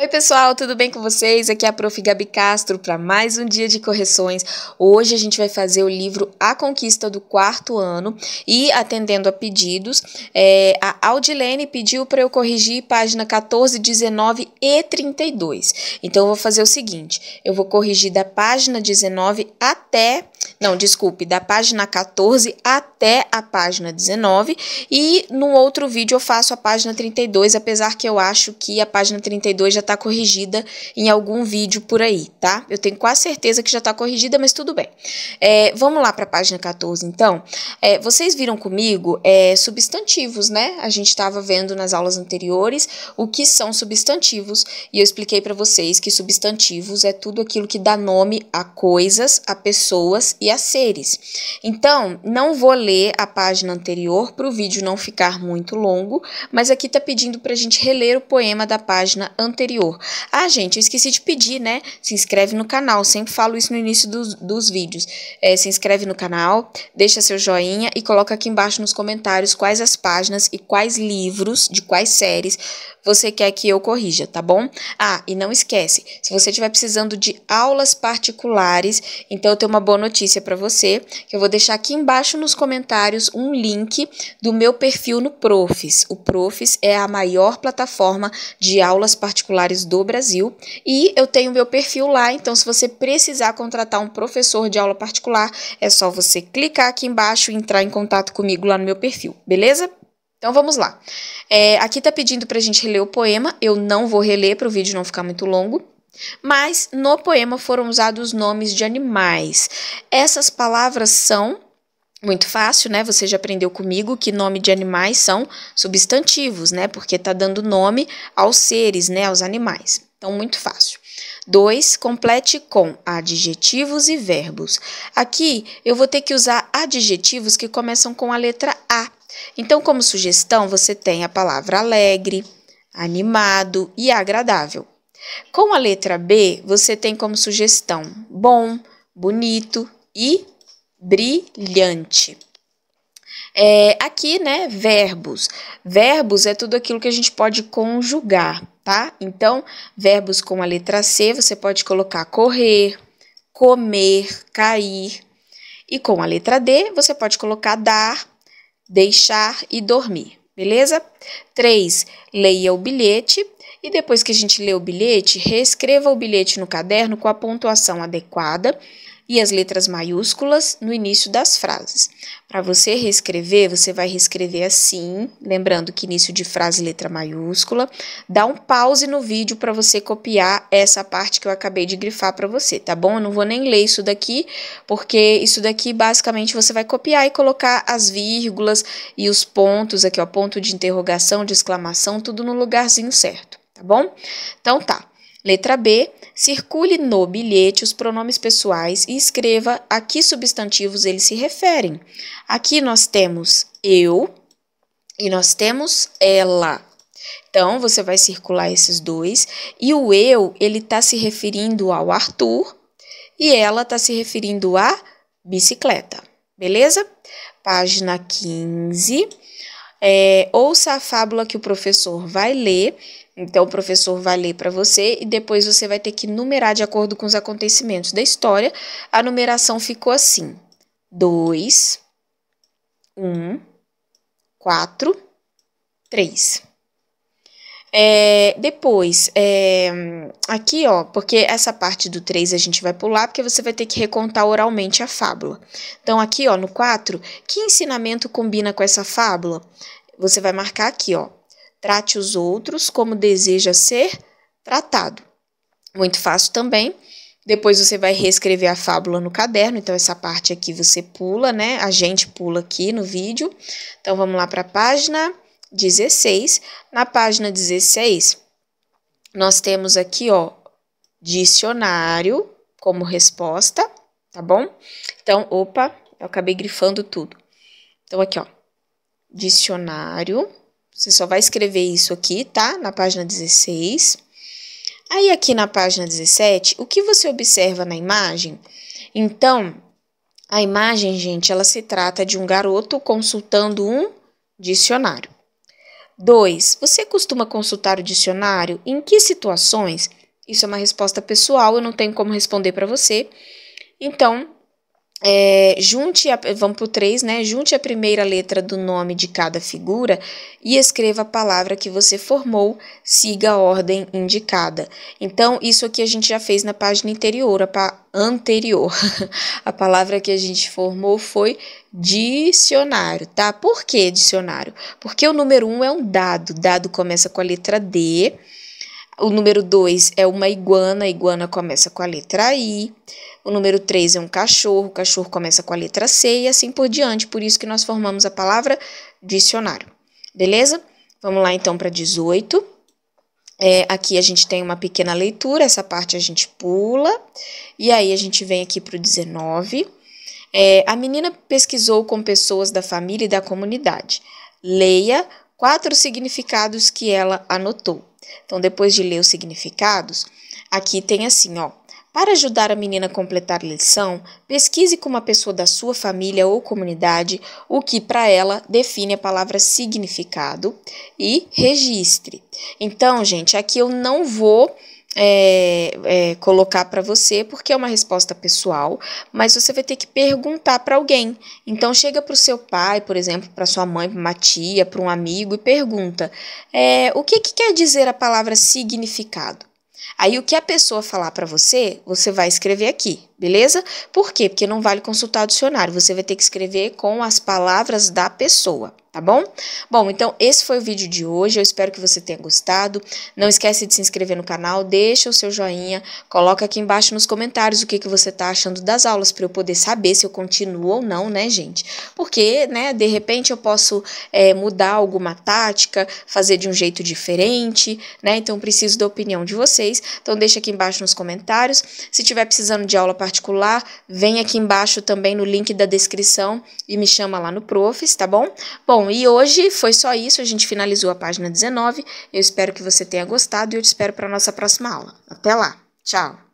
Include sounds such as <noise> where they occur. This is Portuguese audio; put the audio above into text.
Oi, pessoal, tudo bem com vocês? Aqui é a Prof. Gabi Castro para mais um dia de correções. Hoje a gente vai fazer o livro A Conquista do Quarto Ano e, atendendo a pedidos, é, a Aldilene pediu para eu corrigir página 14, 19 e 32. Então, eu vou fazer o seguinte: eu vou corrigir da página 19 até não, desculpe, da página 14 até a página 19, e no outro vídeo eu faço a página 32, apesar que eu acho que a página 32 já está corrigida em algum vídeo por aí, tá? Eu tenho quase certeza que já está corrigida, mas tudo bem. É, vamos lá para a página 14, então. É, vocês viram comigo é, substantivos, né? A gente estava vendo nas aulas anteriores o que são substantivos, e eu expliquei para vocês que substantivos é tudo aquilo que dá nome a coisas, a pessoas e a seres. Então, não vou ler a página anterior para o vídeo não ficar muito longo, mas aqui está pedindo para a gente reler o poema da página anterior. Ah, gente, eu esqueci de pedir, né? Se inscreve no canal, sempre falo isso no início dos, dos vídeos. É, se inscreve no canal, deixa seu joinha e coloca aqui embaixo nos comentários quais as páginas e quais livros, de quais séries você quer que eu corrija, tá bom? Ah, e não esquece, se você estiver precisando de aulas particulares, então eu tenho uma boa notícia para você, que eu vou deixar aqui embaixo nos comentários um link do meu perfil no Profis. O Profis é a maior plataforma de aulas particulares do Brasil e eu tenho meu perfil lá, então se você precisar contratar um professor de aula particular, é só você clicar aqui embaixo e entrar em contato comigo lá no meu perfil, beleza? Então vamos lá. É, aqui tá pedindo pra gente reler o poema. Eu não vou reler para o vídeo não ficar muito longo. Mas no poema foram usados nomes de animais. Essas palavras são muito fácil, né? Você já aprendeu comigo que nome de animais são substantivos, né? Porque tá dando nome aos seres, né? Aos animais. Então, muito fácil. Dois. Complete com adjetivos e verbos. Aqui eu vou ter que usar adjetivos que começam com a letra A então, como sugestão, você tem a palavra alegre, animado e agradável. Com a letra B, você tem como sugestão bom, bonito e brilhante. É, aqui, né, verbos. Verbos é tudo aquilo que a gente pode conjugar, tá? Então, verbos com a letra C, você pode colocar correr, comer, cair. E com a letra D, você pode colocar dar, deixar e dormir, beleza? 3. Leia o bilhete e depois que a gente lê o bilhete, reescreva o bilhete no caderno com a pontuação adequada e as letras maiúsculas no início das frases. Para você reescrever, você vai reescrever assim, lembrando que início de frase letra maiúscula. Dá um pause no vídeo para você copiar essa parte que eu acabei de grifar para você, tá bom? Eu não vou nem ler isso daqui, porque isso daqui basicamente você vai copiar e colocar as vírgulas e os pontos aqui, ó, ponto de interrogação, de exclamação, tudo no lugarzinho certo, tá bom? Então tá. Letra B. Circule no bilhete os pronomes pessoais e escreva a que substantivos eles se referem. Aqui nós temos eu e nós temos ela. Então, você vai circular esses dois. E o eu, ele está se referindo ao Arthur e ela está se referindo à bicicleta. Beleza? Página 15 é, ouça a fábula que o professor vai ler. Então, o professor vai ler para você e depois você vai ter que numerar de acordo com os acontecimentos da história. A numeração ficou assim: 2, 1, 4, 3. É, depois, é, aqui ó, porque essa parte do 3 a gente vai pular, porque você vai ter que recontar oralmente a fábula. Então aqui ó, no 4, que ensinamento combina com essa fábula? Você vai marcar aqui ó, trate os outros como deseja ser tratado. Muito fácil também. Depois você vai reescrever a fábula no caderno, então essa parte aqui você pula, né? A gente pula aqui no vídeo. Então vamos lá para a página 16, na página 16, nós temos aqui, ó, dicionário como resposta, tá bom? Então, opa, eu acabei grifando tudo. Então, aqui, ó, dicionário, você só vai escrever isso aqui, tá? Na página 16. Aí, aqui na página 17, o que você observa na imagem? Então, a imagem, gente, ela se trata de um garoto consultando um dicionário. 2. Você costuma consultar o dicionário? Em que situações? Isso é uma resposta pessoal, eu não tenho como responder para você. Então, é, junte a, vamos para o 3, né? Junte a primeira letra do nome de cada figura e escreva a palavra que você formou, siga a ordem indicada. Então, isso aqui a gente já fez na página anterior, a <laughs> anterior. a palavra que a gente formou foi dicionário, tá? Por que dicionário? Porque o número 1 um é um dado, dado começa com a letra D o número 2 é uma iguana, a iguana começa com a letra I. O número 3 é um cachorro, o cachorro começa com a letra C e assim por diante. Por isso que nós formamos a palavra dicionário. Beleza? Vamos lá então para 18. É, aqui a gente tem uma pequena leitura, essa parte a gente pula. E aí a gente vem aqui para o 19. É, a menina pesquisou com pessoas da família e da comunidade. Leia quatro significados que ela anotou. Então, depois de ler os significados, aqui tem assim, ó. Para ajudar a menina a completar a lição, pesquise com uma pessoa da sua família ou comunidade o que para ela define a palavra significado e registre. Então, gente, aqui eu não vou é, é, colocar para você, porque é uma resposta pessoal, mas você vai ter que perguntar para alguém. Então chega para o seu pai, por exemplo, para sua mãe, para uma tia, para um amigo e pergunta: é, o que, que quer dizer a palavra significado? Aí o que a pessoa falar para você, você vai escrever aqui beleza? Por quê? Porque não vale consultar o dicionário, você vai ter que escrever com as palavras da pessoa, tá bom? Bom, então esse foi o vídeo de hoje, eu espero que você tenha gostado. Não esquece de se inscrever no canal, deixa o seu joinha, coloca aqui embaixo nos comentários o que, que você tá achando das aulas, para eu poder saber se eu continuo ou não, né, gente? Porque, né, de repente eu posso é, mudar alguma tática, fazer de um jeito diferente, né? Então preciso da opinião de vocês, então deixa aqui embaixo nos comentários. Se tiver precisando de aula para particular, vem aqui embaixo também no link da descrição e me chama lá no Profis, tá bom? Bom, e hoje foi só isso, a gente finalizou a página 19. Eu espero que você tenha gostado e eu te espero para a nossa próxima aula. Até lá, tchau!